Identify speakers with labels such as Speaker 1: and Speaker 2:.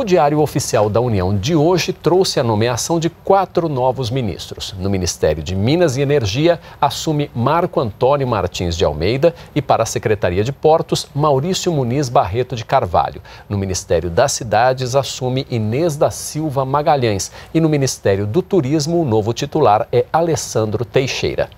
Speaker 1: O Diário Oficial da União de hoje trouxe a nomeação de quatro novos ministros. No Ministério de Minas e Energia, assume Marco Antônio Martins de Almeida e, para a Secretaria de Portos, Maurício Muniz Barreto de Carvalho. No Ministério das Cidades, assume Inês da Silva Magalhães. E no Ministério do Turismo, o novo titular é Alessandro Teixeira.